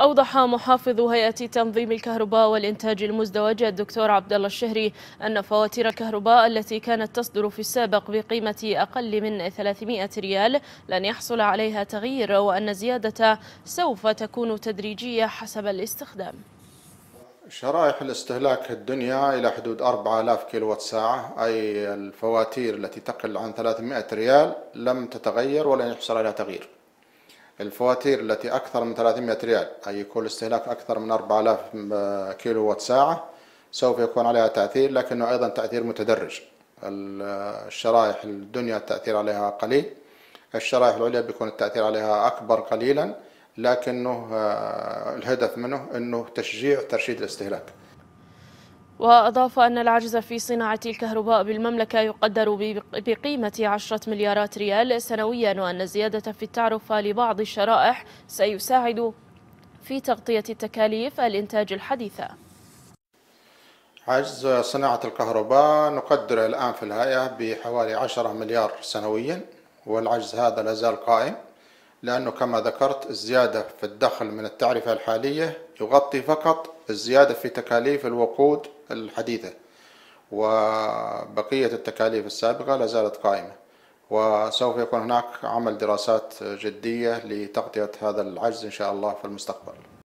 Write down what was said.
أوضح محافظ هيئة تنظيم الكهرباء والإنتاج المزدوج الدكتور عبد الله الشهري أن فواتير الكهرباء التي كانت تصدر في السابق بقيمة أقل من 300 ريال لن يحصل عليها تغيير وأن زيادة سوف تكون تدريجية حسب الاستخدام. شرائح الاستهلاك الدنيا إلى حدود 4000 كيلو ساعة أي الفواتير التي تقل عن 300 ريال لم تتغير ولن يحصل عليها تغيير الفواتير التي أكثر من 300 ريال أي يكون استهلاك أكثر من 4000 كيلو وات ساعة سوف يكون عليها تأثير لكنه أيضا تأثير متدرج الشرائح الدنيا التأثير عليها قليل الشرائح العليا بيكون التأثير عليها أكبر قليلا لكنه آه، الهدف منه أنه تشجيع ترشيد الاستهلاك وأضاف أن العجز في صناعة الكهرباء بالمملكة يقدر بقيمة 10 مليارات ريال سنويا وأن الزيادة في التعرفة لبعض الشرائح سيساعد في تغطية التكاليف الإنتاج الحديثة عجز صناعة الكهرباء نقدر الآن في الهيئة بحوالي 10 مليار سنويا والعجز هذا لازال قائم لأنه كما ذكرت الزيادة في الدخل من التعرفة الحالية يغطي فقط الزيادة في تكاليف الوقود الحديثة وبقية التكاليف السابقة لا زالت قائمة وسوف يكون هناك عمل دراسات جدية لتغطية هذا العجز إن شاء الله في المستقبل